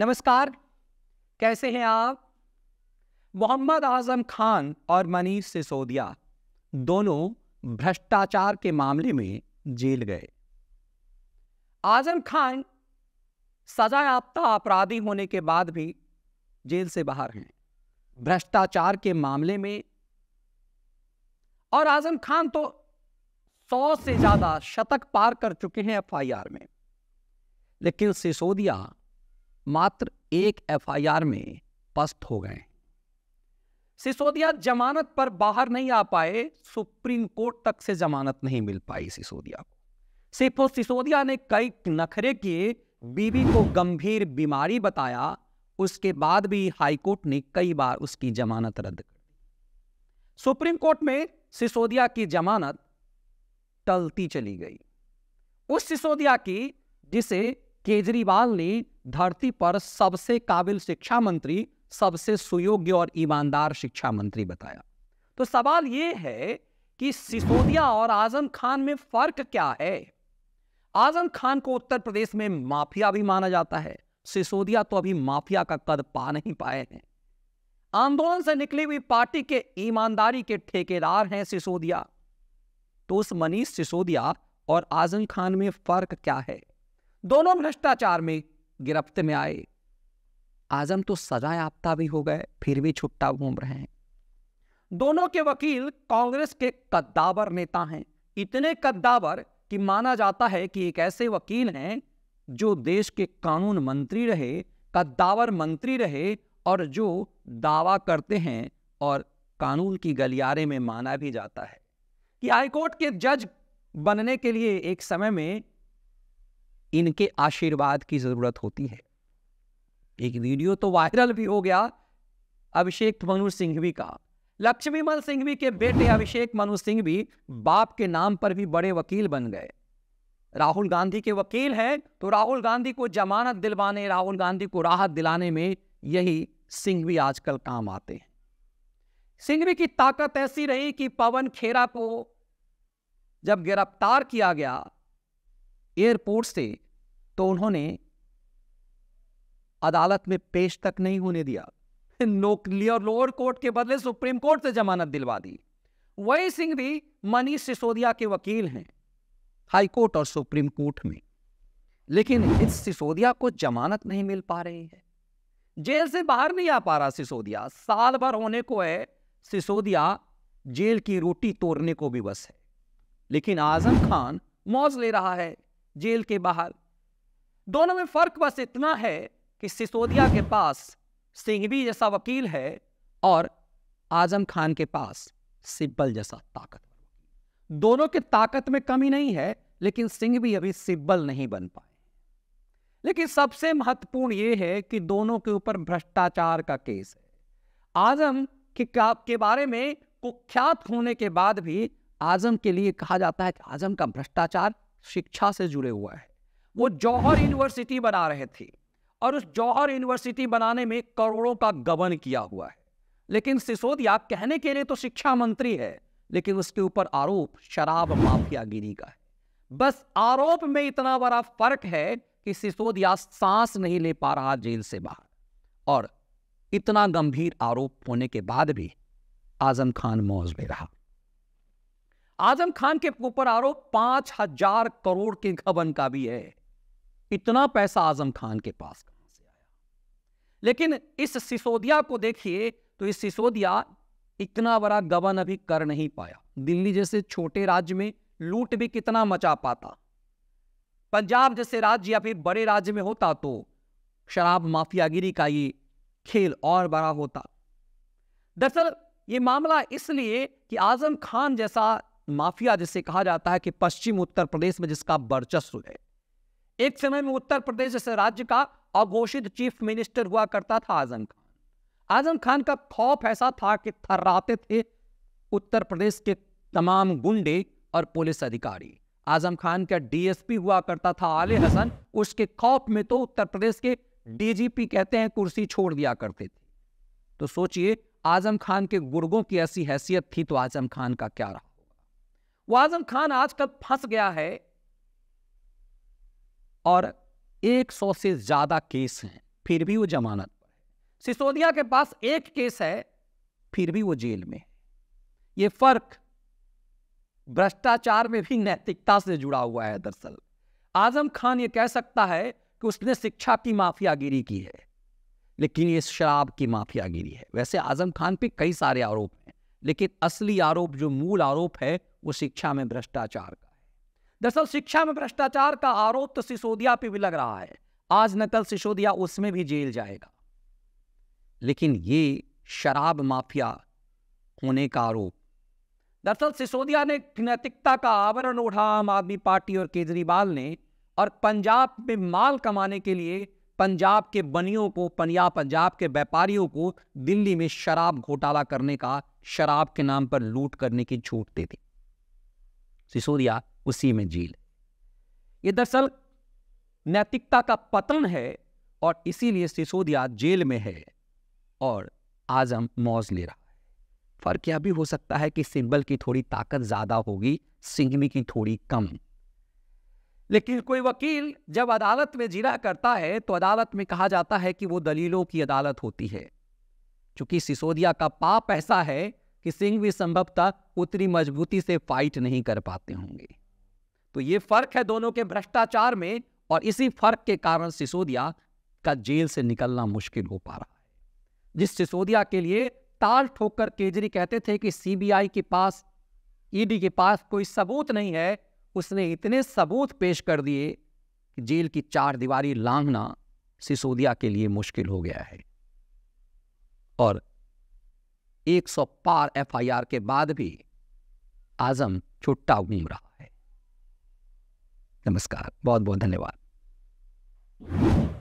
नमस्कार कैसे हैं आप मोहम्मद आजम खान और मनीष सिसोदिया दोनों भ्रष्टाचार के मामले में जेल गए आजम खान सजा याफ्ता अपराधी होने के बाद भी जेल से बाहर हैं भ्रष्टाचार के मामले में और आजम खान तो सौ से ज्यादा शतक पार कर चुके हैं एफआईआर में लेकिन सिसोदिया मात्र एक एफआईआर में पस्त हो गए सिसोदिया जमानत पर बाहर नहीं आ पाए सुप्रीम कोर्ट तक से जमानत नहीं मिल पाई सिसोदिया को सिर्फ सिसोदिया ने कई नखरे किए बीबी को गंभीर बीमारी बताया उसके बाद भी हाईकोर्ट ने कई बार उसकी जमानत रद्द कर दी सुप्रीम कोर्ट में सिसोदिया की जमानत टलती चली गई उस सिसोदिया की जिसे केजरीवाल ने धरती पर सबसे काबिल शिक्षा मंत्री सबसे सुयोग्य और ईमानदार शिक्षा मंत्री बताया तो सवाल यह है कि सिसोदिया और आजम खान में फर्क क्या है आजम खान को उत्तर प्रदेश में माफिया भी माना जाता है सिसोदिया तो अभी माफिया का कद पा नहीं पाए हैं आंदोलन से निकली हुई पार्टी के ईमानदारी के ठेकेदार हैं सिसोदिया तो उस मनीष सिसोदिया और आजम खान में फर्क क्या है दोनों भ्रष्टाचार में गिरफ्त में आए आजम तो सजा याफ्ता भी हो गए फिर भी छुट्टा घूम रहे हैं दोनों के वकील कांग्रेस के कद्दावर नेता हैं इतने कद्दावर कि माना जाता है कि एक ऐसे वकील हैं जो देश के कानून मंत्री रहे कद्दावर मंत्री रहे और जो दावा करते हैं और कानून की गलियारे में माना भी जाता है कि हाईकोर्ट के जज बनने के लिए एक समय में इनके आशीर्वाद की ज़रूरत होती है एक वीडियो तो वायरल भी हो गया अभिषेक मनु सिंघवी का लक्ष्मीमल सिंघवी के बेटे अभिषेक मनु सिंघवी बाप के नाम पर भी बड़े वकील बन गए राहुल गांधी के वकील हैं तो राहुल गांधी को जमानत दिलवाने राहुल गांधी को राहत दिलाने में यही सिंघवी आजकल काम आते हैं सिंघवी की ताकत ऐसी रही कि पवन खेरा को जब गिरफ्तार किया गया एयरपोर्ट से तो उन्होंने अदालत में पेश तक नहीं होने दिया लोअर कोर्ट के बदले सुप्रीम कोर्ट से जमानत दिलवा दी वही सिंह भी मनीष सिसोदिया के वकील हैं हाई कोर्ट और सुप्रीम कोर्ट में लेकिन इस सिसोदिया को जमानत नहीं मिल पा रही है जेल से बाहर नहीं आ पा रहा सिसोदिया साल भर होने को है सिसोदिया जेल की रोटी तोड़ने को भी बस है लेकिन आजम खान मौज ले रहा है जेल के बाहर दोनों में फर्क बस इतना है कि सिसोदिया के पास सिंघवी जैसा वकील है और आजम खान के पास सिब्बल जैसा ताकत दोनों के ताकत में कमी नहीं है लेकिन सिंह भी अभी सिब्बल नहीं बन पाए लेकिन सबसे महत्वपूर्ण यह है कि दोनों के ऊपर भ्रष्टाचार का केस है आजम के, के बारे में कुख्यात होने के बाद भी आजम के लिए कहा जाता है कि आजम का भ्रष्टाचार शिक्षा से जुड़े हुआ है वो हम्म। जौहर यूनिवर्सिटी बना रहे थे और उस जौहर यूनिवर्सिटी बनाने में करोड़ों का गबन किया हुआ है लेकिन सिसोदिया कहने के लिए तो शिक्षा मंत्री है लेकिन उसके ऊपर आरोप शराब माफियागिरी का है बस आरोप में इतना बड़ा फर्क है कि सिसोदिया सांस नहीं ले पा रहा जेल से बाहर और इतना गंभीर आरोप होने के बाद भी आजम खान मौज में रहा आजम खान के ऊपर आरोप पांच हजार करोड़ के गबन का भी है इतना पैसा आजम खान के पास कहां से आया लेकिन इस सिसोदिया को देखिए तो इस सिसोदिया इतना बड़ा गबन अभी कर नहीं पाया दिल्ली जैसे छोटे राज्य में लूट भी कितना मचा पाता पंजाब जैसे राज्य या फिर बड़े राज्य में होता तो शराब माफियागिरी का ये खेल और बड़ा होता दरअसल ये मामला इसलिए कि आजम खान जैसा माफिया जिसे कहा जाता है कि पश्चिम उत्तर प्रदेश में जिसका वर्चस्व है एक समय में उत्तर प्रदेश जैसे राज्य का अघोषित चीफ मिनिस्टर हुआ करता था आजम खान आजम खान का खौफ ऐसा था कि थर्राते थे उत्तर प्रदेश के तमाम गुंडे और पुलिस अधिकारी आजम खान का डीएसपी हुआ करता था आले हसन उसके खौफ में तो उत्तर प्रदेश के डीजीपी कहते हैं कुर्सी छोड़ दिया करते थे तो सोचिए आजम खान के गुर्गों की ऐसी हैसियत थी तो आजम खान का क्या रहा आजम खान आजकल फंस गया है और 100 से ज्यादा केस हैं फिर भी वो जमानत पर है सिसोदिया के पास एक केस है फिर भी वो जेल में है ये फर्क भ्रष्टाचार में भी नैतिकता से जुड़ा हुआ है दरअसल आजम खान ये कह सकता है कि उसने शिक्षा की माफियागिरी की है लेकिन ये शराब की माफियागिरी है वैसे आजम खान पे कई सारे आरोप लेकिन असली आरोप जो मूल आरोप है वो शिक्षा में भ्रष्टाचार का है दरअसल शिक्षा में भ्रष्टाचार का आरोप तो सिसोदिया पे भी लग रहा है आज न कल सिसोदिया उसमें भी जेल जाएगा लेकिन ये शराब माफिया होने का आरोप दरअसल सिसोदिया ने नैतिकता का आवरण ओढ़ा आम आदमी पार्टी और केजरीवाल ने और पंजाब में माल कमाने के लिए पंजाब के बनियों को पनिया पंजाब के व्यापारियों को दिल्ली में शराब घोटाला करने का शराब के नाम पर लूट करने की छूट दे दी सिसोदिया उसी में झील ये दरअसल नैतिकता का पतन है और इसीलिए सिसोदिया जेल में है और आजम मौज ले रहा है फर्क यह भी हो सकता है कि सिंबल की थोड़ी ताकत ज्यादा होगी सिंघमी की थोड़ी कम लेकिन कोई वकील जब अदालत में जिरा करता है तो अदालत में कहा जाता है कि वो दलीलों की अदालत होती है चूंकि सिसोदिया का पाप ऐसा है कि सिंह भी संभवतः उतनी मजबूती से फाइट नहीं कर पाते होंगे तो ये फर्क है दोनों के भ्रष्टाचार में और इसी फर्क के कारण सिसोदिया का जेल से निकलना मुश्किल हो पा रहा है जिस सिसोदिया के लिए ताल ठोकर केजरी कहते थे कि सीबीआई के पास ईडी के पास कोई सबूत नहीं है उसने इतने सबूत पेश कर दिए कि जेल की चार दीवारी लांघना सिसोदिया के लिए मुश्किल हो गया है और 100 पार एफआईआर के बाद भी आजम छुट्टा घूम रहा है नमस्कार बहुत बहुत धन्यवाद